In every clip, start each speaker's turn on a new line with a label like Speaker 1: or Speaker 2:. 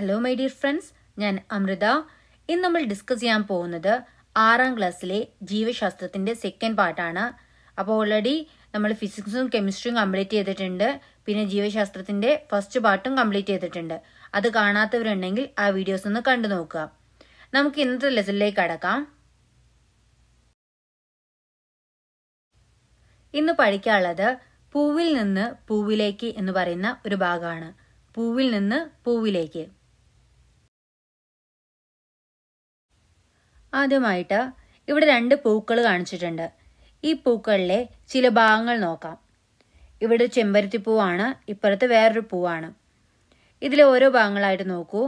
Speaker 1: hello my dear friends ഞാൻ അമൃത ഇന്ന് നമ്മൾ ഡിസ്കസ് ചെയ്യാൻ പോകുന്നത് ആറാം ക്ലാസ്സിലെ ജീവശാസ്ത്രത്തിന്റെ സെക്കൻഡ് പാർട്ടാണ് അപ്പോൾ ഓൾറെഡി നമ്മൾ ഫിസിക്സും കെമിസ്ട്രിയും കംപ്ലീറ്റ് ചെയ്തിട്ടുണ്ട് പിന്നെ ജീവശാസ്ത്രത്തിന്റെ ഫസ്റ്റ് പാർട്ടും കംപ്ലീറ്റ് ചെയ്തിട്ടുണ്ട് അത് കാണാത്തവരുണ്ടെങ്കിൽ ആ വീഡിയോസ് ഒന്ന് കണ്ടു നോക്കുക നമുക്ക് ഇന്നത്തെ ലെസണിലേക്ക് കടക്കാം ഇന്ന് പഠിക്കാനുള്ളത് പൂവിൽ നിന്ന് പൂവിലേക്ക് എന്ന് പറയുന്ന ഒരു ഭാഗമാണ് പൂവിൽ നിന്ന് പൂവിലേക്ക് ആദ്യമായിട്ട് ഇവിടെ രണ്ട് പൂക്കൾ കാണിച്ചിട്ടുണ്ട് ഈ പൂക്കളിലെ ചില ഭാഗങ്ങൾ നോക്കാം ഇവിടെ ചെമ്പരത്തി പൂവാണ് ഇപ്പുറത്ത് വേറൊരു പൂവാണ് ഇതിലെ ഓരോ ഭാഗങ്ങളായിട്ട് നോക്കൂ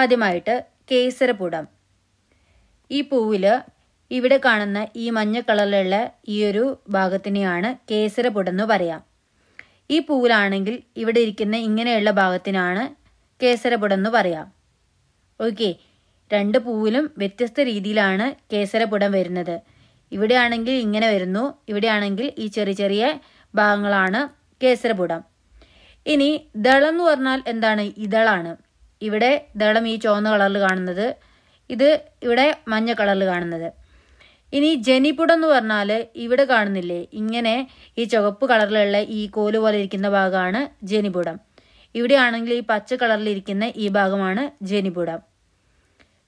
Speaker 1: ആദ്യമായിട്ട് കേസരപ്പുടം ഈ പൂവിൽ ഇവിടെ കാണുന്ന ഈ മഞ്ഞ കളറിലുള്ള ഈ ഒരു ഭാഗത്തിനെയാണ് കേസരപ്പുടം എന്ന് പറയാം ഈ പൂവിലാണെങ്കിൽ ഇവിടെ ഇരിക്കുന്ന ഇങ്ങനെയുള്ള ഭാഗത്തിനാണ് കേസരപ്പുടം എന്ന് പറയാം ഓക്കെ രണ്ട് പൂവിലും വ്യത്യസ്ത രീതിയിലാണ് കേസരപ്പുടം വരുന്നത് ഇവിടെയാണെങ്കിൽ ഇങ്ങനെ വരുന്നു ഇവിടെയാണെങ്കിൽ ഈ ചെറിയ ചെറിയ ഭാഗങ്ങളാണ് കേസരപുടം ഇനി ദളം എന്ന് പറഞ്ഞാൽ എന്താണ് ഇതളാണ് ഇവിടെ ദളം ഈ ചുവന്ന കളറിൽ കാണുന്നത് ഇത് ഇവിടെ മഞ്ഞ കളറിൽ കാണുന്നത് ഇനി ജനിപ്പുടം എന്ന് പറഞ്ഞാൽ ഇവിടെ കാണുന്നില്ലേ ഇങ്ങനെ ഈ ചുവപ്പ് കളറിലുള്ള ഈ കോല് പോലെ ഇരിക്കുന്ന ഭാഗമാണ് ജനിപുടം ഇവിടെയാണെങ്കിൽ ഈ പച്ച കളറിൽ ഇരിക്കുന്ന ഈ ഭാഗമാണ് ജനിപുടം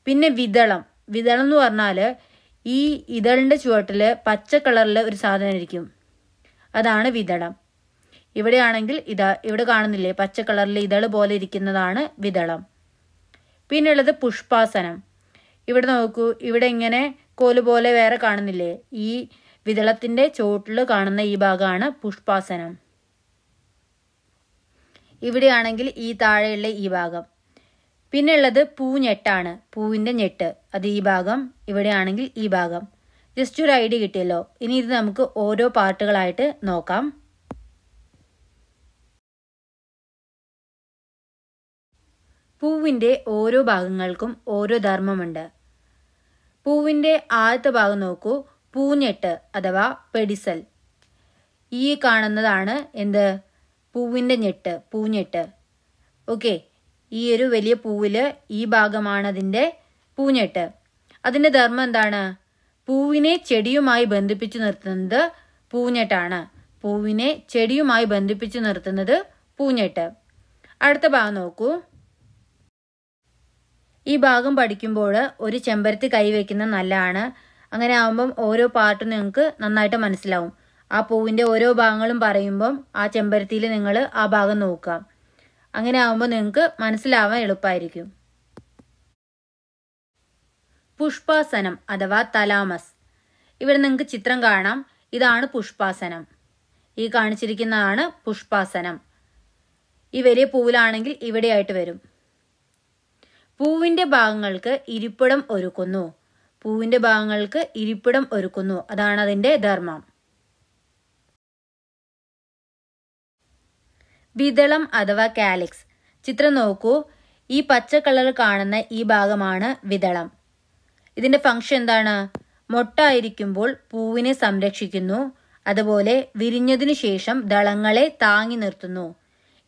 Speaker 1: പിന്നെ വിതളം വിതളം എന്ന് പറഞ്ഞാൽ ഈ ഇതളിൻ്റെ ചുവട്ടിൽ പച്ച കളറിൽ ഒരു സാധനം ഇരിക്കും അതാണ് വിതളം ഇവിടെയാണെങ്കിൽ ഇതാ ഇവിടെ കാണുന്നില്ലേ പച്ച കളറിൽ ഇതൾ പോലെ ഇരിക്കുന്നതാണ് വിതളം പിന്നെയുള്ളത് പുഷ്പാസനം ഇവിടെ നോക്കൂ ഇവിടെ ഇങ്ങനെ കോല് പോലെ വേറെ കാണുന്നില്ലേ ഈ വിതളത്തിൻ്റെ ചുവട്ടിൽ കാണുന്ന ഈ ഭാഗമാണ് പുഷ്പാസനം ഇവിടെയാണെങ്കിൽ ഈ താഴെയുള്ള ഈ ഭാഗം പിന്നെ ഉള്ളത് പൂ ഞെട്ടാണ് പൂവിൻ്റെ ഞെട്ട് അത് ഈ ഭാഗം ഇവിടെയാണെങ്കിൽ ഈ ഭാഗം ജസ്റ്റ് ഒരു ഐഡിയ കിട്ടിയല്ലോ ഇനി ഇത് നമുക്ക് ഓരോ പാർട്ടുകളായിട്ട് നോക്കാം പൂവിൻ്റെ ഓരോ ഭാഗങ്ങൾക്കും ഓരോ ധർമ്മമുണ്ട് പൂവിൻ്റെ ആദ്യത്തെ ഭാഗം നോക്കൂ പൂഞ്ഞെട്ട് അഥവാ പെഡിസൽ ഈ കാണുന്നതാണ് എന്ത് പൂവിൻ്റെ ഞെട്ട് പൂഞ്ഞെട്ട് ഓക്കെ ഈ ഒരു വലിയ പൂവില് ഈ ഭാഗമാണ് അതിൻ്റെ പൂഞ്ഞെട്ട് അതിൻ്റെ ധർമ്മം എന്താണ് പൂവിനെ ചെടിയുമായി ബന്ധിപ്പിച്ചു നിർത്തുന്നത് പൂഞ്ഞെട്ടാണ് പൂവിനെ ചെടിയുമായി ബന്ധിപ്പിച്ചു നിർത്തുന്നത് പൂഞ്ഞെട്ട് അടുത്ത ഭാഗം നോക്കൂ ഈ ഭാഗം പഠിക്കുമ്പോൾ ഒരു ചെമ്പരത്തി കൈവയ്ക്കുന്നത് നല്ലതാണ് അങ്ങനെ ആവുമ്പം ഓരോ പാട്ടും നിങ്ങൾക്ക് നന്നായിട്ട് മനസ്സിലാവും ആ പൂവിൻ്റെ ഓരോ ഭാഗങ്ങളും പറയുമ്പം ആ ചെമ്പരത്തിയിൽ നിങ്ങൾ ആ ഭാഗം നോക്കുക അങ്ങനെ ആവുമ്പോൾ നിങ്ങൾക്ക് മനസ്സിലാവാൻ എളുപ്പമായിരിക്കും പുഷ്പാസനം അഥവാ തലാമസ് ഇവിടെ നിങ്ങൾക്ക് ചിത്രം കാണാം ഇതാണ് പുഷ്പാസനം ഈ കാണിച്ചിരിക്കുന്നതാണ് പുഷ്പാസനം ഈ വലിയ പൂവിലാണെങ്കിൽ ഇവിടെയായിട്ട് വരും പൂവിന്റെ ഭാഗങ്ങൾക്ക് ഇരിപ്പിടം ഒരുക്കുന്നു പൂവിന്റെ ഭാഗങ്ങൾക്ക് ഇരിപ്പിടം ഒരുക്കുന്നു അതാണ് അതിന്റെ ധർമ്മം വിതളം അഥവാ കാലിക്സ് ചിത്രം നോക്കൂ ഈ പച്ച കളർ കാണുന്ന ഈ ഭാഗമാണ് വിതളം ഇതിന്റെ ഫംഗ്ഷൻ എന്താണ് മൊട്ട ആയിരിക്കുമ്പോൾ പൂവിനെ സംരക്ഷിക്കുന്നു അതുപോലെ വിരിഞ്ഞതിനു ശേഷം ദളങ്ങളെ താങ്ങി നിർത്തുന്നു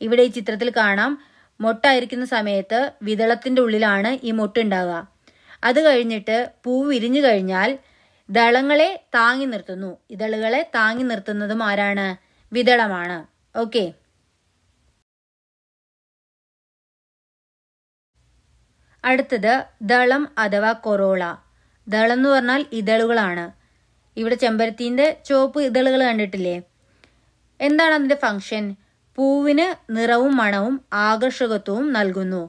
Speaker 1: ഇവിടെ ഈ ചിത്രത്തിൽ കാണാം മൊട്ടായിരിക്കുന്ന സമയത്ത് വിതളത്തിന്റെ ഉള്ളിലാണ് ഈ മൊട്ടുണ്ടാവുക അത് കഴിഞ്ഞിട്ട് പൂ വിരിഞ്ഞു കഴിഞ്ഞാൽ ദളങ്ങളെ താങ്ങി നിർത്തുന്നു ഇതളുകളെ താങ്ങി നിർത്തുന്നതും ആരാണ് വിതളമാണ് ഓക്കേ അടുത്തത് ദളം അഥവാ കൊറോള ദളം എന്ന് പറഞ്ഞാൽ ഇതളുകളാണ് ഇവിടെ ചെമ്പരത്തിന്റെ ചുവപ്പ് ഇതളുകൾ കണ്ടിട്ടില്ലേ എന്താണ് അതിന്റെ ഫംഗ്ഷൻ പൂവിന് നിറവും മണവും ആകർഷകത്വവും നൽകുന്നു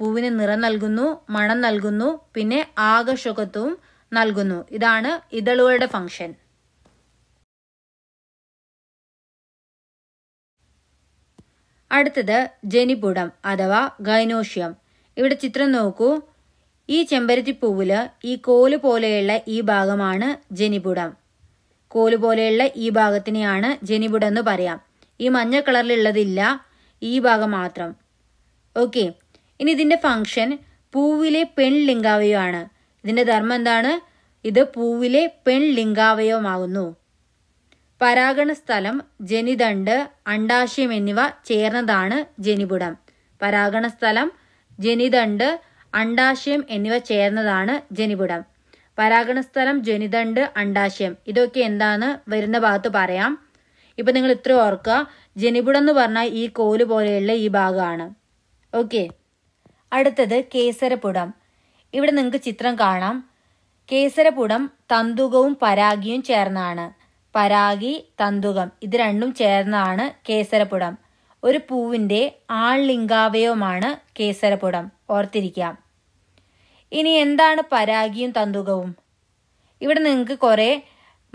Speaker 1: പൂവിന് നിറം നൽകുന്നു മണം നൽകുന്നു പിന്നെ ആകർഷകത്വവും നൽകുന്നു ഇതാണ് ഇതളുകളുടെ ഫംഗ്ഷൻ അടുത്തത് ജനിപുടം അഥവാ ഗൈനോഷ്യം ഇവിടെ ചിത്രം നോക്കൂ ഈ ചെമ്പരത്തി പൂവില് ഈ കോല് പോലെയുള്ള ഈ ഭാഗമാണ് ജനിപുടം കോല് പോലെയുള്ള ഈ ഭാഗത്തിനെയാണ് ജനിപുടം എന്ന് പറയാം ഈ മഞ്ഞ കളറിലുള്ളതില്ല ഈ ഭാഗം മാത്രം ഓക്കെ ഇനി ഇതിന്റെ ഫംഗ്ഷൻ പൂവിലെ പെൺലിംഗാവയവമാണ് ഇതിന്റെ ധർമ്മം എന്താണ് ഇത് പൂവിലെ പെൺലിംഗാവയവമാകുന്നു പരാഗണ സ്ഥലം ജനിതണ്ട് അണ്ടാശയം എന്നിവ ചേർന്നതാണ് ജനിപുടം പരാഗണ സ്ഥലം ജനിതണ്ട് അണ്ടാശയം എന്നിവ ചേർന്നതാണ് ജനിപുടം പരാഗണസ്ഥലം ജനിതണ്ട് അണ്ടാശയം ഇതൊക്കെ എന്താണ് വരുന്ന ഭാഗത്ത് പറയാം ഇപ്പൊ നിങ്ങൾ ഇത്ര ഓർക്കുക ജനിപുടം എന്ന് പറഞ്ഞാൽ ഈ കോല് പോലെയുള്ള ഈ ഭാഗമാണ് ഓക്കെ അടുത്തത് കേസരപ്പുടം ഇവിടെ നിങ്ങൾക്ക് ചിത്രം കാണാം കേസരപ്പുടം തന്തുകവും പരാഗിയും ചേർന്നാണ് പരാഗി തന്തുകം ഇത് രണ്ടും ചേർന്നാണ് കേസരപ്പുടം ഒരു പൂവിൻ്റെ ആൺലിംഗാവയവുമാണ് കേസരപ്പുടം ഓർത്തിരിക്കാം ഇനി എന്താണ് പരാഗിയും തന്തുകവും ഇവിടെ നിങ്ങൾക്ക് കുറേ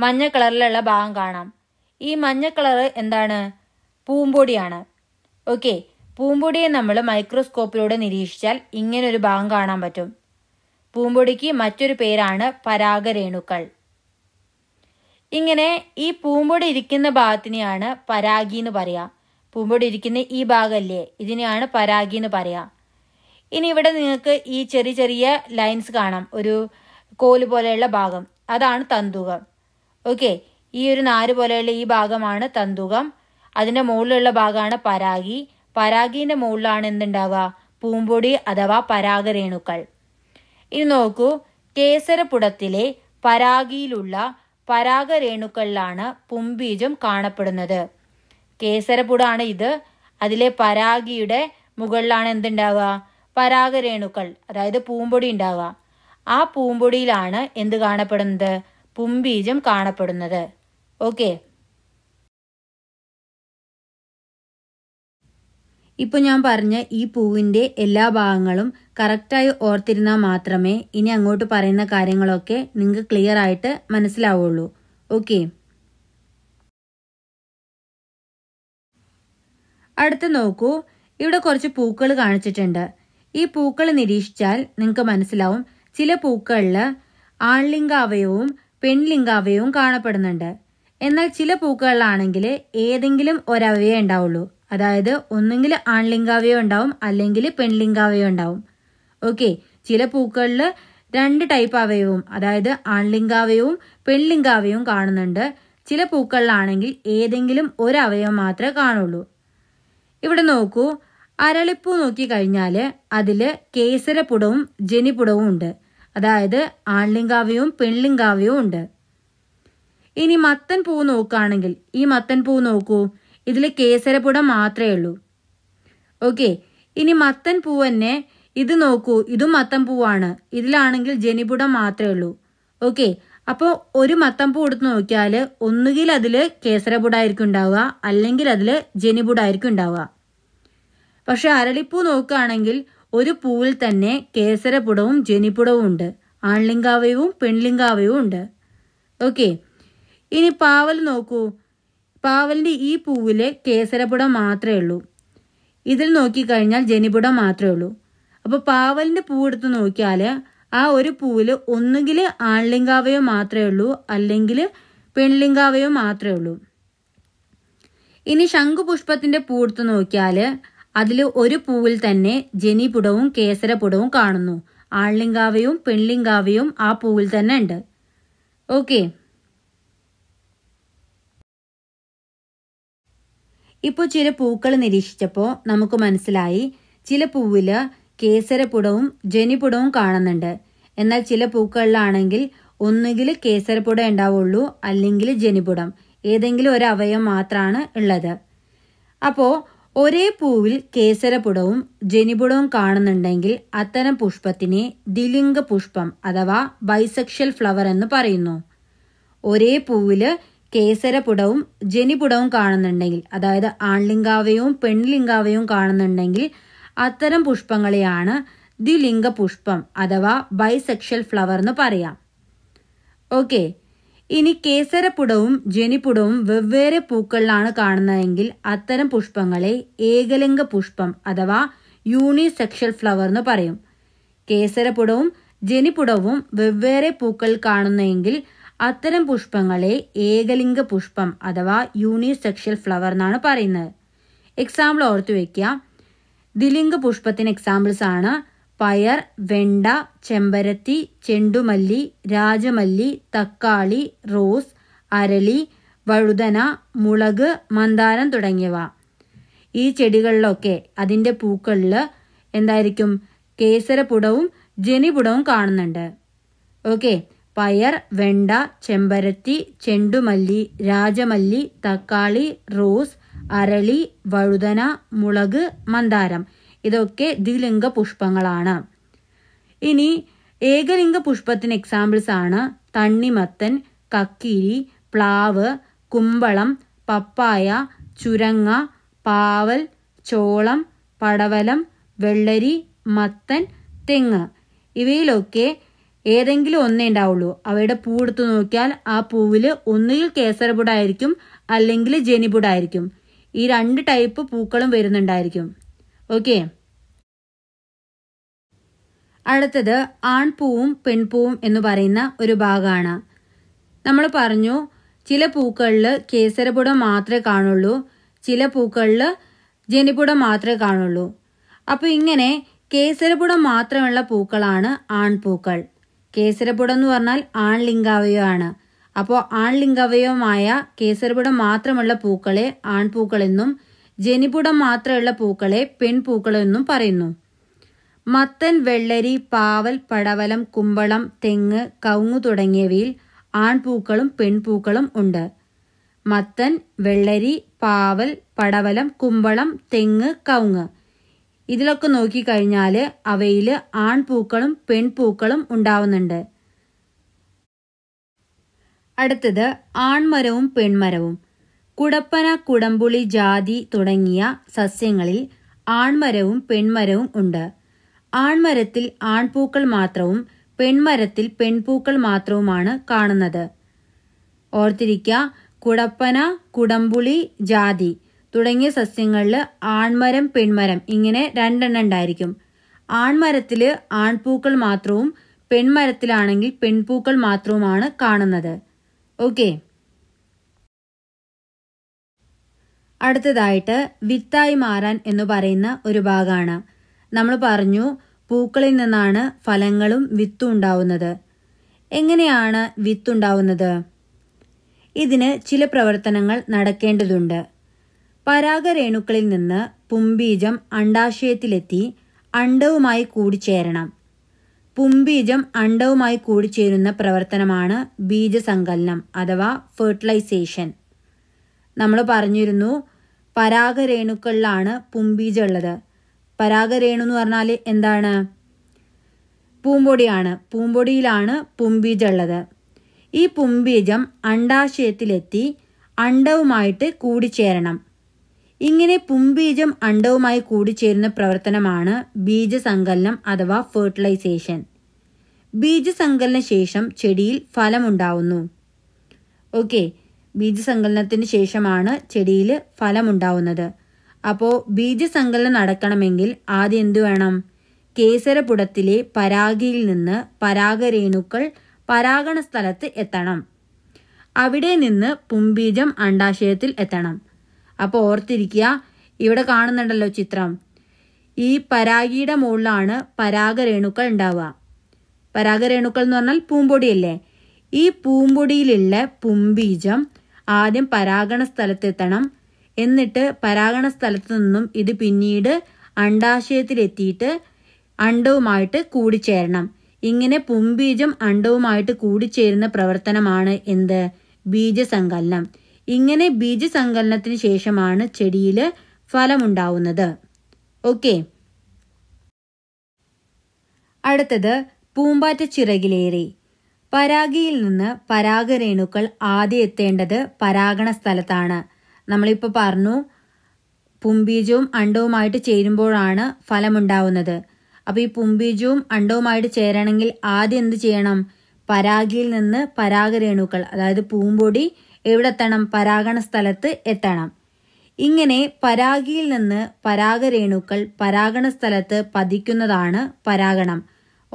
Speaker 1: മഞ്ഞ കളറിലുള്ള ഭാഗം കാണാം ഈ മഞ്ഞ കളർ എന്താണ് പൂമ്പൊടിയാണ് ഓക്കെ പൂമ്പൊടിയെ നമ്മൾ മൈക്രോസ്കോപ്പിലൂടെ നിരീക്ഷിച്ചാൽ ഇങ്ങനെ ഒരു ഭാഗം കാണാൻ പറ്റും പൂമ്പൊടിക്ക് മറ്റൊരു പേരാണ് പരാഗരേണുക്കൾ ഇങ്ങനെ ഈ പൂമ്പൊടി ഇരിക്കുന്ന ഭാഗത്തിനെയാണ് പരാഗി എന്ന് പറയാം പൂമ്പൊടി ഇരിക്കുന്ന ഈ ഭാഗമല്ലേ ഇതിനെയാണ് പരാഗി എന്ന് പറയാ ഇനി ഇവിടെ നിങ്ങൾക്ക് ഈ ചെറിയ ചെറിയ ലൈൻസ് കാണാം ഒരു കോല് പോലെയുള്ള ഭാഗം അതാണ് തന്തുകം ഓക്കെ ഈ ഒരു നാല് പോലെയുള്ള ഈ ഭാഗമാണ് തന്തുകം അതിൻ്റെ മുകളിലുള്ള ഭാഗമാണ് പരാഗി പരാഗീൻ്റെ മുകളിലാണ് എന്തുണ്ടാവുക പൂമ്പൊടി അഥവാ പരാഗരേണുക്കൾ ഇനി നോക്കൂ കേസരപ്പുടത്തിലെ പരാഗിയിലുള്ള പരാഗരേണുക്കളിലാണ് പുംബീജം കാണപ്പെടുന്നത് കേസരപുടാണ് ഇത് അതിലെ പരാഗിയുടെ മുകളിലാണ് എന്തുണ്ടാവുക പരാഗരേണുക്കൾ അതായത് പൂമ്പൊടി ഉണ്ടാവുക ആ പൂമ്പൊടിയിലാണ് എന്ത് കാണപ്പെടുന്നത് പുംബീജം കാണപ്പെടുന്നത് ഓക്കെ ഇപ്പോൾ ഞാൻ പറഞ്ഞ ഈ പൂവിൻ്റെ എല്ലാ ഭാഗങ്ങളും കറക്റ്റായി ഓർത്തിരുന്നാൽ മാത്രമേ ഇനി അങ്ങോട്ട് പറയുന്ന കാര്യങ്ങളൊക്കെ നിങ്ങൾക്ക് ക്ലിയർ ആയിട്ട് മനസ്സിലാവുള്ളൂ ഓക്കേ അടുത്ത് നോക്കൂ ഇവിടെ കുറച്ച് പൂക്കൾ കാണിച്ചിട്ടുണ്ട് ഈ പൂക്കൾ നിരീക്ഷിച്ചാൽ നിങ്ങൾക്ക് മനസ്സിലാവും ചില പൂക്കളിൽ ആൺലിംഗാവയവും പെൺലിംഗാവയവും കാണപ്പെടുന്നുണ്ട് എന്നാൽ ചില പൂക്കളിലാണെങ്കിൽ ഏതെങ്കിലും ഒരവയവേ ഉണ്ടാവുള്ളൂ അതായത് ഒന്നുകിൽ ആൺലിംഗാവയോ ഉണ്ടാവും അല്ലെങ്കിൽ പെൺലിംഗാവയോ ഉണ്ടാവും ഓക്കെ ചില പൂക്കളിൽ രണ്ട് ടൈപ്പ് അവയവും അതായത് ആൺലിംഗാവയവും പെൺലിംഗാവയവും കാണുന്നുണ്ട് ചില പൂക്കളിലാണെങ്കിൽ ഏതെങ്കിലും ഒരു അവയവം മാത്രമേ കാണുള്ളൂ ഇവിടെ നോക്കൂ അരളിപ്പൂ നോക്കി കഴിഞ്ഞാൽ അതിൽ കേസരപ്പുടവും ജനിപ്പുടവും ഉണ്ട് അതായത് ആൺലിംഗാവ്യവും പെൺലിംഗാവ്യവും ഉണ്ട് ഇനി മത്തൻ പൂ നോക്കുകയാണെങ്കിൽ ഈ മത്തൻ പൂ നോക്കൂ ഇതിൽ കേസരപ്പുടം മാത്രമേ ഉള്ളൂ ഓക്കെ ഇനി മത്തൻ പൂ തന്നെ ഇത് നോക്കൂ ഇതും മത്തൻ പൂവാണ് ഇതിലാണെങ്കിൽ ജനിപുടം മാത്രമേ ഉള്ളൂ ഓക്കെ അപ്പോൾ ഒരു മത്തമ്പൂ എടുത്ത് നോക്കിയാൽ ഒന്നുകിൽ അതിൽ കേസരപുടായിരിക്കും ഉണ്ടാവുക അല്ലെങ്കിൽ അതിൽ ജനിപുടായിരിക്കും ഉണ്ടാവുക പക്ഷേ അരളിപ്പൂ നോക്കുകയാണെങ്കിൽ ഒരു പൂവിൽ തന്നെ കേസരപുടവും ജനിപുടവും ഉണ്ട് ആൺലിംഗാവയവും പെൺലിംഗാവയവും ഉണ്ട് ഓക്കെ ഇനി പാവൽ നോക്കൂ പാവലിൻ്റെ ഈ പൂവിൽ കേസരപുടം മാത്രമേ ഉള്ളൂ ഇതിൽ നോക്കിക്കഴിഞ്ഞാൽ ജനിപുടം മാത്രമേ ഉള്ളൂ അപ്പോൾ പാവലിൻ്റെ പൂ എടുത്ത് നോക്കിയാൽ ആ ഒരു പൂവിൽ ഒന്നുകിൽ ആൺലിംഗാവയോ മാത്രമേ ഉള്ളൂ അല്ലെങ്കിൽ പെൺലിംഗാവയോ മാത്രമേ ഉള്ളൂ ഇനി ശംഖുപുഷ്പത്തിന്റെ പൂടുത്ത് നോക്കിയാൽ അതിൽ ഒരു പൂവിൽ തന്നെ ജനിപുടവും കേസരപുടവും കാണുന്നു ആൺലിംഗാവയും പെൺലിംഗാവയും ആ പൂവിൽ തന്നെ ഉണ്ട് ഓക്കെ ഇപ്പോൾ ചില പൂക്കൾ നിരീക്ഷിച്ചപ്പോൾ നമുക്ക് മനസ്സിലായി ചില പൂവിൽ കേസരപ്പുടവും ജനിപ്പുടവും കാണുന്നുണ്ട് എന്നാൽ ചില പൂക്കളിലാണെങ്കിൽ ഒന്നുകിൽ കേസരപ്പുട ഉണ്ടാവുള്ളൂ അല്ലെങ്കിൽ ജനിപ്പുടം ഏതെങ്കിലും ഒരു അവയവം മാത്രമാണ് ഉള്ളത് അപ്പോൾ ഒരേ പൂവിൽ കേസരപുടവും ജനിപുടവും കാണുന്നുണ്ടെങ്കിൽ അത്തരം പുഷ്പത്തിനെ ദിലിംഗ പുഷ്പം അഥവാ ബൈസെക്ഷൽ ഫ്ലവർ എന്ന് പറയുന്നു ഒരേ പൂവില് കേസരപുടവും ജനിപുടവും കാണുന്നുണ്ടെങ്കിൽ അതായത് ആൺലിംഗാവയവും പെൺലിംഗാവയവും കാണുന്നുണ്ടെങ്കിൽ അത്തരം പുഷ്പങ്ങളെയാണ് ദ്വിലിംഗ പുഷ്പം അഥവാ ബൈസെക്ഷൽ ഫ്ലവർ എന്ന് പറയാം ഓക്കെ ഇനി കേസരപ്പുടവും ജനിപ്പുടവും വെവ്വേറെ പൂക്കളിലാണ് കാണുന്നതെങ്കിൽ അത്തരം പുഷ്പങ്ങളെ ഏകലിംഗ പുഷ്പം അഥവാ യൂണിസെക്ഷൽ ഫ്ലവർ എന്ന് പറയും കേസരപ്പുടവും ജനിപ്പുടവും വെവ്വേറെ പൂക്കൾ കാണുന്നെങ്കിൽ അത്തരം പുഷ്പങ്ങളെ ഏകലിംഗ പുഷ്പം അഥവാ യൂണിസെക്ഷൽ ഫ്ലവർ എന്നാണ് പറയുന്നത് എക്സാമ്പിൾ ഓർത്തു വയ്ക്കുക ദിലിംഗ് പുഷ്പത്തിന് എക്സാമ്പിൾസ് ആണ് പയർ വെണ്ട ചെമ്പരത്തി ചെണ്ടുമല്ലി രാജമല്ലി തക്കാളി റോസ് അരളി വഴുതന മുളക് മന്ദാരം തുടങ്ങിയവ ഈ ചെടികളിലൊക്കെ അതിൻ്റെ പൂക്കളിൽ എന്തായിരിക്കും കേസരപുടവും ജനിപുടവും കാണുന്നുണ്ട് ഓക്കെ പയർ വെണ്ട ചെമ്പരത്തി ചെണ്ടുമല്ലി രാജമല്ലി തക്കാളി റോസ് അരളി വഴുതന മുളക് മന്ദാരം ഇതൊക്കെ ദ്വിലിംഗ പുഷ്പങ്ങളാണ് ഇനി ഏകലിംഗ പുഷ്പത്തിന് എക്സാമ്പിൾസ് ആണ് തണ്ണിമത്തൻ കക്കിരി പ്ലാവ് കുമ്പളം പപ്പായ ചുരങ്ങ പാവൽ ചോളം പടവലം വെള്ളരി മത്തൻ തെങ്ങ് ഇവയിലൊക്കെ ഏതെങ്കിലും ഒന്നേ ഉണ്ടാവുള്ളൂ അവയുടെ പൂ എടുത്തു നോക്കിയാൽ ആ പൂവിൽ ഒന്നുകിൽ കേസരപുടായിരിക്കും അല്ലെങ്കിൽ ജനിപുടായിരിക്കും ഈ രണ്ട് ടൈപ്പ് പൂക്കളും വരുന്നുണ്ടായിരിക്കും ഓക്കെ അടുത്തത് ആൺപൂവും പെൺപൂവും എന്ന് പറയുന്ന ഒരു ഭാഗമാണ് നമ്മൾ പറഞ്ഞു ചില പൂക്കളിൽ കേസരപുടം മാത്രമേ കാണുള്ളൂ ചില പൂക്കളിൽ ജനിപുടം മാത്രമേ കാണുള്ളൂ അപ്പോൾ ഇങ്ങനെ കേസരപുടം മാത്രമുള്ള പൂക്കളാണ് ആൺപൂക്കൾ കേസരപുടം എന്ന് പറഞ്ഞാൽ ആൺലിംഗാവയവമാണ് അപ്പോൾ ആൺലിംഗവയവമായ കേസരപുടം മാത്രമുള്ള പൂക്കളെ ആൺപൂക്കളെന്നും ജനിപുടം മാത്രമുള്ള പൂക്കളെ പെൺപൂക്കളെന്നും പറയുന്നു മത്തൻ വെള്ളരി പാവൽ പടവലം കുമ്പളം തെങ്ങ് കവുങ്ങ് തുടങ്ങിയവയിൽ ആൺപൂക്കളും പെൺപൂക്കളും ഉണ്ട് മത്തൻ വെള്ളരി പാവൽ പടവലം കുമ്പളം തെങ്ങ് കവുങ്ങ് ഇതിലൊക്കെ നോക്കിക്കഴിഞ്ഞാൽ അവയിൽ ആൺപൂക്കളും പെൺപൂക്കളും ഉണ്ടാവുന്നുണ്ട് അടുത്തത് ആൺമരവും പെൺമരവും കുടപ്പന കുടംപുളി ജാതി തുടങ്ങിയ സസ്യങ്ങളിൽ ആൺമരവും പെൺമരവും ഉണ്ട് ആൺമരത്തിൽ ആൺപൂക്കൾ മാത്രവും പെൺമരത്തിൽ പെൺപൂക്കൾ മാത്രവുമാണ് കാണുന്നത് ഓർത്തിരിക്കുക കുടപ്പന കുടംപുളി ജാതി തുടങ്ങിയ സസ്യങ്ങളിൽ ആൺമരം പെൺമരം ഇങ്ങനെ രണ്ടെണ്ണം ഉണ്ടായിരിക്കും ആൺമരത്തിൽ ആൺപൂക്കൾ മാത്രവും പെൺമരത്തിലാണെങ്കിൽ പെൺപൂക്കൾ മാത്രവുമാണ് കാണുന്നത് ഓക്കെ അടുത്തതായിട്ട് വിത്തായി മാറാൻ എന്ന് പറയുന്ന ഒരു ഭാഗമാണ് നമ്മൾ പറഞ്ഞു പൂക്കളിൽ നിന്നാണ് ഫലങ്ങളും വിത്തും ഉണ്ടാവുന്നത് എങ്ങനെയാണ് വിത്തുണ്ടാവുന്നത് ഇതിന് ചില പ്രവർത്തനങ്ങൾ നടക്കേണ്ടതുണ്ട് പരാഗരേണുക്കളിൽ നിന്ന് പുംബീജം അണ്ടാശയത്തിലെത്തി അണ്ടവുമായി കൂടിച്ചേരണം പുംബീജം അണ്ടവുമായി കൂടിച്ചേരുന്ന പ്രവർത്തനമാണ് ബീജസങ്കലനം അഥവാ ഫെർട്ടിലൈസേഷൻ നമ്മൾ പറഞ്ഞിരുന്നു പരാഗരേണുക്കളിലാണ് പുംബീജം ഉള്ളത് പരാഗരേണു എന്ന് പറഞ്ഞാൽ എന്താണ് പൂമ്പൊടിയാണ് പൂമ്പൊടിയിലാണ് പുംബീജം ഉള്ളത് ഈ പുംബീജം അണ്ടാശയത്തിലെത്തി അണ്ടവുമായിട്ട് കൂടിച്ചേരണം ഇങ്ങനെ പുംബീജം അണ്ടവുമായി കൂടിച്ചേരുന്ന പ്രവർത്തനമാണ് ബീജസങ്കലനം അഥവാ ഫെർട്ടിലൈസേഷൻ ബീജസങ്കലന ശേഷം ചെടിയിൽ ഫലമുണ്ടാവുന്നു ഓക്കെ ബീജസങ്കലനത്തിന് ശേഷമാണ് ചെടിയിൽ ഫലമുണ്ടാവുന്നത് അപ്പോൾ ബീജസങ്കലനം നടക്കണമെങ്കിൽ ആദ്യം എന്തു വേണം കേസരപുടത്തിലെ പരാഗിയിൽ നിന്ന് പരാഗരേണുക്കൾ പരാഗണ സ്ഥലത്ത് എത്തണം അവിടെ നിന്ന് പുംബീജം അണ്ടാശയത്തിൽ എത്തണം അപ്പോൾ ഓർത്തിരിക്കുക ഇവിടെ കാണുന്നുണ്ടല്ലോ ചിത്രം ഈ പരാഗിയുടെ മുകളിലാണ് പരാഗരേണുക്കൾ ഉണ്ടാവുക പരാഗരേണുക്കൾ എന്ന് പറഞ്ഞാൽ പൂമ്പൊടിയല്ലേ ഈ പൂമ്പൊടിയിലുള്ള പുംബീജം ആദ്യം പരാഗണ സ്ഥലത്തെത്തണം എന്നിട്ട് പരാഗണ സ്ഥലത്തു നിന്നും ഇത് പിന്നീട് അണ്ടാശയത്തിലെത്തിയിട്ട് അണ്ടവുമായിട്ട് കൂടിച്ചേരണം ഇങ്ങനെ പുംബീജം അണ്ടവുമായിട്ട് കൂടിച്ചേരുന്ന പ്രവർത്തനമാണ് എന്ത് ബീജസങ്കലനം ഇങ്ങനെ ബീജസങ്കലനത്തിന് ശേഷമാണ് ചെടിയിൽ ഫലമുണ്ടാവുന്നത് ഓക്കെ അടുത്തത് പൂമ്പാറ്റ ചിറകിലേറി പരാഗിയിൽ നിന്ന് പരാഗരേണുക്കൾ ആദ്യം എത്തേണ്ടത് പരാഗണ സ്ഥലത്താണ് നമ്മളിപ്പോൾ പറഞ്ഞു പുംബീജവും അണ്ടവുമായിട്ട് ചേരുമ്പോഴാണ് ഫലമുണ്ടാവുന്നത് അപ്പോൾ ഈ പുംബീജവും അണ്ടവുമായിട്ട് ചേരണമെങ്കിൽ ആദ്യം എന്ത് ചെയ്യണം പരാഗിയിൽ നിന്ന് പരാഗരേണുക്കൾ അതായത് പൂമ്പൊടി എവിടെത്തണം പരാഗണ സ്ഥലത്ത് എത്തണം ഇങ്ങനെ പരാഗിയിൽ നിന്ന് പരാഗരേണുക്കൾ പരാഗണ സ്ഥലത്ത് പതിക്കുന്നതാണ് പരാഗണം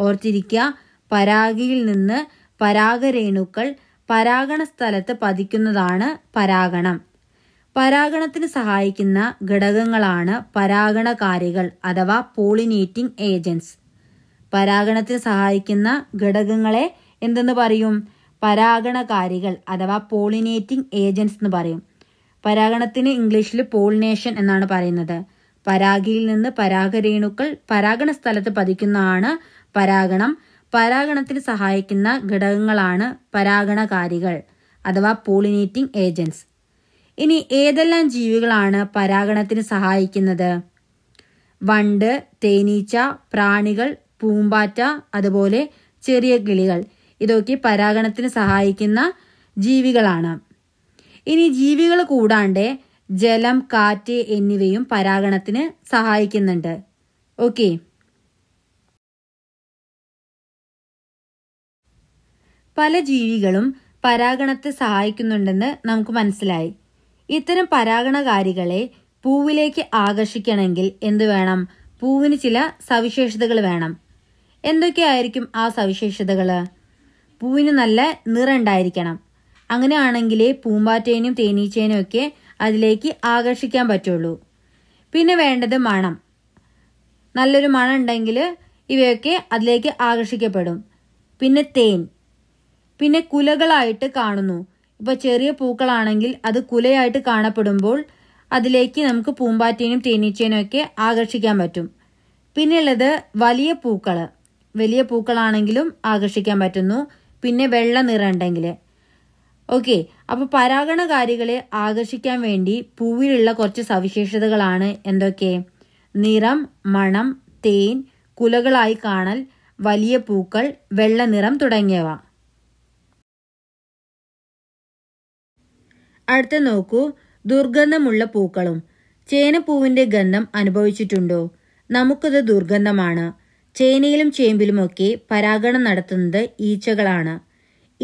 Speaker 1: ഓർത്തിരിക്കുക പരാഗിയിൽ നിന്ന് പരാഗരേണുക്കൾ പരാഗണ സ്ഥലത്ത് പതിക്കുന്നതാണ് പരാഗണം പരാഗണത്തിന് സഹായിക്കുന്ന ഘടകങ്ങളാണ് പരാഗണകാരികൾ അഥവാ പോളിനേറ്റിംഗ് ഏജൻസ് പരാഗണത്തിന് സഹായിക്കുന്ന ഘടകങ്ങളെ എന്തെന്ന് പറയും പരാഗണകാരികൾ അഥവാ പോളിനേറ്റിംഗ് ഏജൻസ് എന്ന് പറയും പരാഗണത്തിന് ഇംഗ്ലീഷിൽ പോളിനേഷൻ എന്നാണ് പറയുന്നത് പരാഗിയിൽ നിന്ന് പരാഗരേണുക്കൾ പരാഗണ സ്ഥലത്ത് പതിക്കുന്നതാണ് പരാഗണം പരാഗണത്തിന് സഹായിക്കുന്ന ഘടകങ്ങളാണ് പരാഗണകാരികൾ അഥവാ പോളിനേറ്റിംഗ് ഏജൻസ് ഇനി ഏതെല്ലാം ജീവികളാണ് പരാഗണത്തിന് സഹായിക്കുന്നത് വണ്ട് തേനീച്ച പ്രാണികൾ പൂമ്പാറ്റ അതുപോലെ ചെറിയ കിളികൾ ഇതൊക്കെ പരാഗണത്തിന് സഹായിക്കുന്ന ജീവികളാണ് ഇനി ജീവികൾ കൂടാണ്ട് ജലം കാറ്റ് എന്നിവയും പരാഗണത്തിന് സഹായിക്കുന്നുണ്ട് ഓക്കെ പല ജീവികളും പരാഗണത്തെ സഹായിക്കുന്നുണ്ടെന്ന് നമുക്ക് മനസ്സിലായി ഇത്തരം പരാഗണകാരികളെ പൂവിലേക്ക് ആകർഷിക്കണമെങ്കിൽ എന്തു വേണം പൂവിന് ചില സവിശേഷതകൾ വേണം എന്തൊക്കെയായിരിക്കും ആ സവിശേഷതകൾ പൂവിന് നല്ല നിറുണ്ടായിരിക്കണം ഉണ്ടായിരിക്കണം അങ്ങനെയാണെങ്കിലേ പൂമ്പാറ്റേനും തേനീച്ചേനും ഒക്കെ അതിലേക്ക് ആകർഷിക്കാൻ പറ്റുള്ളൂ പിന്നെ വേണ്ടത് മണം നല്ലൊരു മണം ഉണ്ടെങ്കിൽ ഇവയൊക്കെ അതിലേക്ക് ആകർഷിക്കപ്പെടും പിന്നെ തേൻ പിന്നെ കുലകളായിട്ട് കാണുന്നു ഇപ്പോൾ ചെറിയ പൂക്കളാണെങ്കിൽ അത് കുലയായിട്ട് കാണപ്പെടുമ്പോൾ അതിലേക്ക് നമുക്ക് പൂമ്പാറ്റേനും തേനീച്ചേനും ഒക്കെ ആകർഷിക്കാൻ പറ്റും പിന്നെയുള്ളത് വലിയ പൂക്കൾ വലിയ പൂക്കളാണെങ്കിലും ആകർഷിക്കാൻ പറ്റുന്നു പിന്നെ വെള്ള നിറം ഉണ്ടെങ്കിൽ ഓക്കെ അപ്പോൾ പരാഗണകാരികളെ ആകർഷിക്കാൻ വേണ്ടി പൂവിലുള്ള കുറച്ച് സവിശേഷതകളാണ് എന്തൊക്കെ നിറം മണം തേൻ കുലകളായി കാണൽ വലിയ പൂക്കൾ വെള്ള നിറം തുടങ്ങിയവ അടുത്ത നോക്കൂ ദുർഗന്ധമുള്ള പൂക്കളും ചേനപ്പൂവിന്റെ ഗന്ധം അനുഭവിച്ചിട്ടുണ്ടോ നമുക്കത് ദുർഗന്ധമാണ് ചേനയിലും ചേമ്പിലുമൊക്കെ പരാഗണം നടത്തുന്നത് ഈച്ചകളാണ്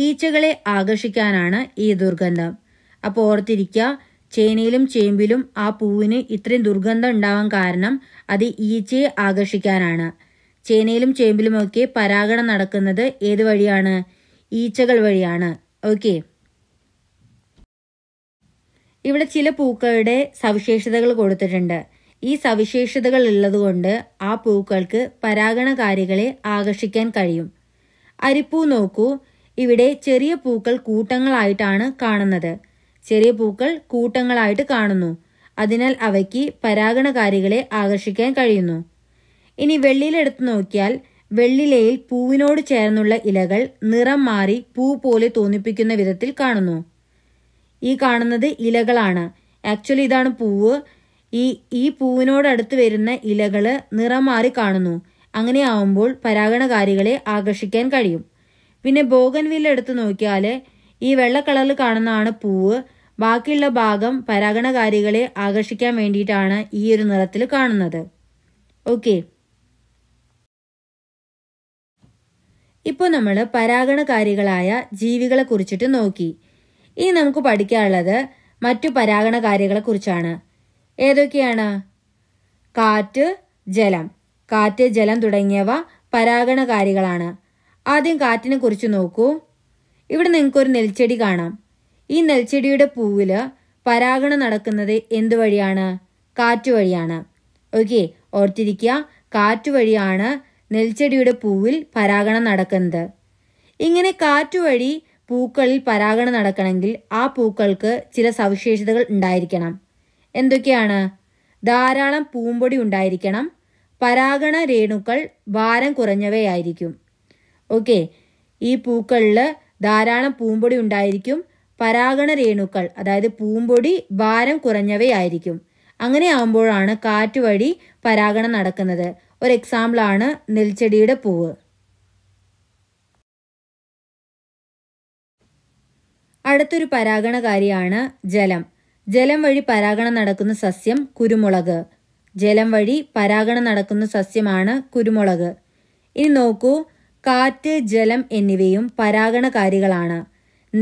Speaker 1: ഈച്ചകളെ ആകർഷിക്കാനാണ് ഈ ദുർഗന്ധം അപ്പോൾ ഓർത്തിരിക്കുക ചേനയിലും ചേമ്പിലും ആ പൂവിന് ഇത്രയും ദുർഗന്ധം ഉണ്ടാവാൻ കാരണം അത് ഈച്ചയെ ആകർഷിക്കാനാണ് ചേനയിലും ചേമ്പിലുമൊക്കെ പരാഗണം നടക്കുന്നത് ഏത് വഴിയാണ് ഈച്ചകൾ വഴിയാണ് ഓക്കെ ഇവിടെ ചില പൂക്കളുടെ സവിശേഷതകൾ കൊടുത്തിട്ടുണ്ട് ഈ സവിശേഷതകൾ ഉള്ളതുകൊണ്ട് ആ പൂക്കൾക്ക് പരാഗണകാരികളെ ആകർഷിക്കാൻ കഴിയും അരിപ്പൂ നോക്കൂ ഇവിടെ ചെറിയ പൂക്കൾ കൂട്ടങ്ങളായിട്ടാണ് കാണുന്നത് ചെറിയ പൂക്കൾ കൂട്ടങ്ങളായിട്ട് കാണുന്നു അതിനാൽ അവയ്ക്ക് പരാഗണകാരികളെ ആകർഷിക്കാൻ കഴിയുന്നു ഇനി വെള്ളിയിലെടുത്ത് നോക്കിയാൽ വെള്ളിലയിൽ പൂവിനോട് ചേർന്നുള്ള ഇലകൾ നിറം മാറി പൂ പോലെ തോന്നിപ്പിക്കുന്ന വിധത്തിൽ കാണുന്നു ഈ കാണുന്നത് ഇലകളാണ് ആക്ച്വലി ഇതാണ് പൂവ് ഈ ഈ പൂവിനോടടുത്ത് വരുന്ന ഇലകൾ നിറം മാറി കാണുന്നു അങ്ങനെ ആവുമ്പോൾ പരാഗണകാരികളെ ആകർഷിക്കാൻ കഴിയും പിന്നെ ബോഗൻവില്ല എടുത്ത് നോക്കിയാൽ ഈ വെള്ള കളറിൽ കാണുന്നതാണ് പൂവ് ബാക്കിയുള്ള ഭാഗം പരാഗണകാരികളെ ആകർഷിക്കാൻ വേണ്ടിയിട്ടാണ് ഈ ഒരു നിറത്തിൽ കാണുന്നത് ഓക്കെ ഇപ്പോൾ നമ്മൾ പരാഗണകാരികളായ ജീവികളെ കുറിച്ചിട്ട് നോക്കി ഇനി നമുക്ക് പഠിക്കാനുള്ളത് മറ്റു പരാഗണകാരികളെ കുറിച്ചാണ് ഏതൊക്കെയാണ് കാറ്റ് ജലം കാറ്റ് ജലം തുടങ്ങിയവ പരാഗണകാരികളാണ് ആദ്യം കാറ്റിനെ കുറിച്ച് നോക്കൂ ഇവിടെ നിങ്ങൾക്കൊരു നെൽച്ചെടി കാണാം ഈ നെൽച്ചെടിയുടെ പൂവിൽ പരാഗണം നടക്കുന്നത് എന്തുവഴിയാണ് കാറ്റു വഴിയാണ് ഓക്കെ ഓർത്തിരിക്കുക കാറ്റു വഴിയാണ് നെൽച്ചെടിയുടെ പൂവിൽ പരാഗണം നടക്കുന്നത് ഇങ്ങനെ കാറ്റു വഴി പൂക്കളിൽ പരാഗണം നടക്കണമെങ്കിൽ ആ പൂക്കൾക്ക് ചില സവിശേഷതകൾ ഉണ്ടായിരിക്കണം എന്തൊക്കെയാണ് ധാരാളം പൂമ്പൊടി ഉണ്ടായിരിക്കണം പരാഗണ രേണുക്കൾ ഭാരം കുറഞ്ഞവയായിരിക്കും ഓക്കെ ഈ പൂക്കളിൽ ധാരാളം പൂമ്പൊടി ഉണ്ടായിരിക്കും പരാഗണ രേണുക്കൾ അതായത് പൂമ്പൊടി ഭാരം കുറഞ്ഞവയായിരിക്കും അങ്ങനെ ആകുമ്പോഴാണ് കാറ്റ് വഴി പരാഗണം നടക്കുന്നത് ഒരു എക്സാമ്പിളാണ് നെൽച്ചെടിയുടെ പൂവ് അടുത്തൊരു പരാഗണകാരിയാണ് ജലം ജലം വഴി പരാഗണം നടക്കുന്ന സസ്യം കുരുമുളക് ജലം വഴി പരാഗണം നടക്കുന്ന സസ്യമാണ് കുരുമുളക് ഇനി നോക്കൂ കാറ്റ് ജലം എന്നിവയും പരാഗണകാരികളാണ്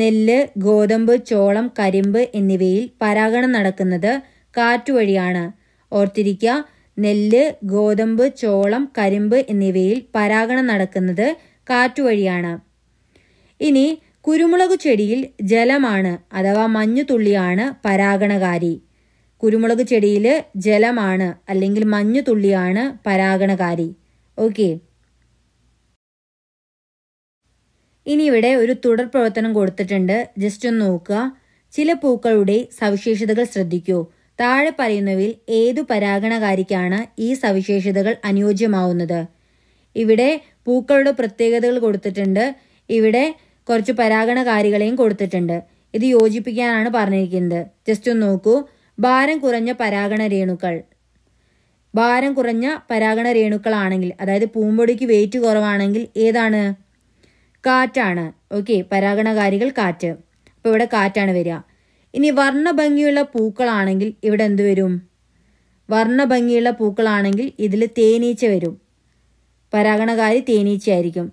Speaker 1: നെല്ല് ഗോതമ്പ് ചോളം കരിമ്പ് എന്നിവയിൽ പരാഗണം നടക്കുന്നത് കാറ്റുവഴിയാണ് ഓർത്തിരിക്കുക നെല്ല് ഗോതമ്പ് ചോളം കരിമ്പ് എന്നിവയിൽ പരാഗണം നടക്കുന്നത് കാറ്റുവഴിയാണ് ഇനി കുരുമുളക് ചെടിയിൽ ജലമാണ് അഥവാ മഞ്ഞുതുള്ളിയാണ് പരാഗണകാരി കുരുമുളക് ചെടിയിൽ ജലമാണ് അല്ലെങ്കിൽ മഞ്ഞുതുള്ളിയാണ് പരാഗണകാരി ഓക്കെ ഇനി ഇവിടെ ഒരു തുടർ പ്രവർത്തനം കൊടുത്തിട്ടുണ്ട് ജസ്റ്റ് ഒന്ന് നോക്കുക ചില പൂക്കളുടെ സവിശേഷതകൾ ശ്രദ്ധിക്കൂ താഴെ പറയുന്നവയിൽ ഏതു പരാഗണകാരിക്കാണ് ഈ സവിശേഷതകൾ അനുയോജ്യമാവുന്നത് ഇവിടെ പൂക്കളുടെ പ്രത്യേകതകൾ കൊടുത്തിട്ടുണ്ട് ഇവിടെ കുറച്ച് പരാഗണകാരികളെയും കൊടുത്തിട്ടുണ്ട് ഇത് യോജിപ്പിക്കാനാണ് പറഞ്ഞിരിക്കുന്നത് ജസ്റ്റ് ഒന്ന് നോക്കൂ ഭാരം കുറഞ്ഞ പരാഗണ രേണുക്കൾ ഭാരം കുറഞ്ഞ പരാഗണ രേണുക്കളാണെങ്കിൽ അതായത് പൂമ്പൊടിക്ക് വെയിറ്റ് കുറവാണെങ്കിൽ ഏതാണ് കാറ്റാണ് ഓക്കെ പരാഗണകാരികൾ കാറ്റ് അപ്പോൾ ഇവിടെ കാറ്റാണ് വരിക ഇനി വർണ്ണഭംഗിയുള്ള പൂക്കളാണെങ്കിൽ ഇവിടെ എന്ത് വരും വർണ്ണഭംഗിയുള്ള പൂക്കളാണെങ്കിൽ ഇതിൽ തേനീച്ച വരും പരാഗണകാരി തേനീച്ചയായിരിക്കും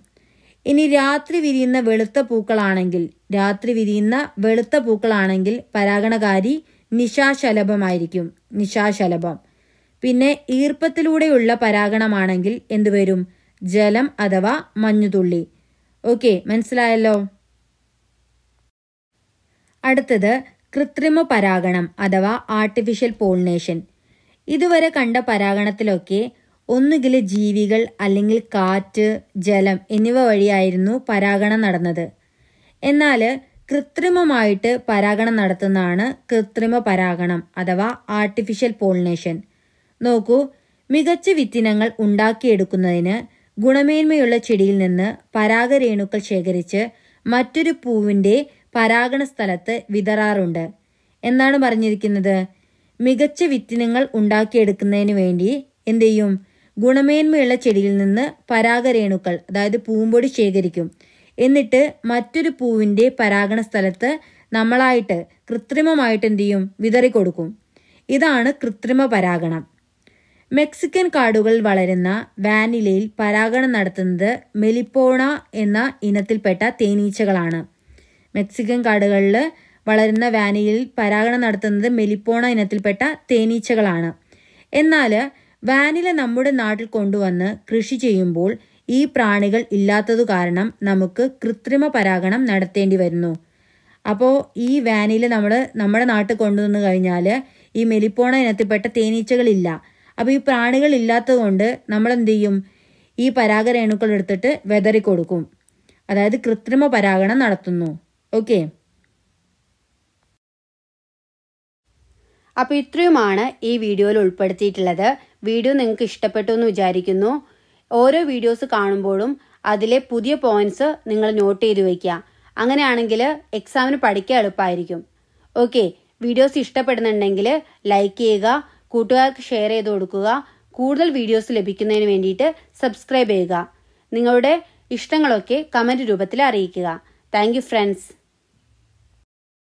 Speaker 1: ഇനി രാത്രി വിരിയുന്ന വെളുത്ത പൂക്കളാണെങ്കിൽ രാത്രി വിരിയുന്ന വെളുത്ത പൂക്കളാണെങ്കിൽ പരാഗണകാരി നിശാശലഭമായിരിക്കും നിശാശലഭം പിന്നെ ഈർപ്പത്തിലൂടെയുള്ള പരാഗണമാണെങ്കിൽ എന്തുവരും ജലം അഥവാ മഞ്ഞുതുള്ളി ഓക്കെ മനസ്സിലായല്ലോ അടുത്തത് കൃത്രിമ പരാഗണം അഥവാ ആർട്ടിഫിഷ്യൽ പോളിനേഷൻ ഇതുവരെ കണ്ട പരാഗണത്തിലൊക്കെ ഒന്നുകിൽ ജീവികൾ അല്ലെങ്കിൽ കാറ്റ് ജലം എന്നിവ വഴിയായിരുന്നു പരാഗണം നടന്നത് എന്നാൽ കൃത്രിമമായിട്ട് പരാഗണം നടത്തുന്നതാണ് കൃത്രിമ പരാഗണം അഥവാ ആർട്ടിഫിഷ്യൽ പോളിനേഷൻ നോക്കൂ മികച്ച വിത്തിനങ്ങൾ ഉണ്ടാക്കിയെടുക്കുന്നതിന് ഗുണമേന്മയുള്ള ചെടിയിൽ നിന്ന് പരാഗരേണുക്കൾ ശേഖരിച്ച് മറ്റൊരു പൂവിൻ്റെ പരാഗണ സ്ഥലത്ത് വിതറാറുണ്ട് എന്നാണ് പറഞ്ഞിരിക്കുന്നത് മികച്ച വിത്തിനങ്ങൾ ഉണ്ടാക്കിയെടുക്കുന്നതിന് വേണ്ടി എന്തു ചെയ്യും ഗുണമേന്മയുള്ള ചെടിയിൽ നിന്ന് പരാഗരേണുക്കൾ അതായത് പൂമ്പൊടി ശേഖരിക്കും എന്നിട്ട് മറ്റൊരു പൂവിൻ്റെ പരാഗണ സ്ഥലത്ത് നമ്മളായിട്ട് കൃത്രിമമായിട്ട് എന്ത് ചെയ്യും വിതറിക്കൊടുക്കും ഇതാണ് കൃത്രിമ പരാഗണം മെക്സിക്കൻ കാടുകളിൽ വളരുന്ന വാനിലയിൽ പരാഗണം നടത്തുന്നത് മെലിപ്പോണ എന്ന ഇനത്തിൽപ്പെട്ട തേനീച്ചകളാണ് മെക്സിക്കൻ കാടുകളിൽ വളരുന്ന വാനിലയിൽ പരാഗണം നടത്തുന്നത് മെലിപ്പോണ ഇനത്തിൽപ്പെട്ട തേനീച്ചകളാണ് എന്നാൽ വാനില നമ്മുടെ നാട്ടിൽ കൊണ്ടുവന്ന് കൃഷി ചെയ്യുമ്പോൾ ഈ പ്രാണികൾ ഇല്ലാത്തതു കാരണം നമുക്ക് കൃത്രിമ പരാഗണം നടത്തേണ്ടി വരുന്നു അപ്പോൾ ഈ വാനില നമ്മൾ നമ്മുടെ നാട്ടിൽ കൊണ്ടുവന്നു കഴിഞ്ഞാൽ ഈ മെലിപ്പോണ ഇനത്തിൽപ്പെട്ട തേനീച്ചകളില്ല അപ്പോൾ ഈ പ്രാണികൾ ഇല്ലാത്തതുകൊണ്ട് നമ്മൾ എന്ത് ചെയ്യും ഈ പരാഗരേണുക്കൾ എടുത്തിട്ട് വെതറി കൊടുക്കും അതായത് കൃത്രിമ പരാഗണം നടത്തുന്നു ഓക്കെ അപ്പോൾ ഇത്രയുമാണ് ഈ വീഡിയോയിൽ ഉൾപ്പെടുത്തിയിട്ടുള്ളത് വീഡിയോ നിങ്ങൾക്ക് ഇഷ്ടപ്പെട്ടു എന്ന് വിചാരിക്കുന്നു ഓരോ വീഡിയോസ് കാണുമ്പോഴും അതിലെ പുതിയ പോയിന്റ്സ് നിങ്ങൾ നോട്ട് ചെയ്ത് വയ്ക്കുക അങ്ങനെയാണെങ്കിൽ എക്സാമിന് പഠിക്കാൻ എളുപ്പമായിരിക്കും ഓക്കെ വീഡിയോസ് ഇഷ്ടപ്പെടുന്നുണ്ടെങ്കിൽ ലൈക്ക് ചെയ്യുക കൂട്ടുകാർക്ക് ഷെയർ ചെയ്ത് കൊടുക്കുക കൂടുതൽ വീഡിയോസ് ലഭിക്കുന്നതിന് വേണ്ടിയിട്ട് സബ്സ്ക്രൈബ് ചെയ്യുക നിങ്ങളുടെ ഇഷ്ടങ്ങളൊക്കെ കമൻറ്റ് രൂപത്തിൽ അറിയിക്കുക താങ്ക് ഫ്രണ്ട്സ്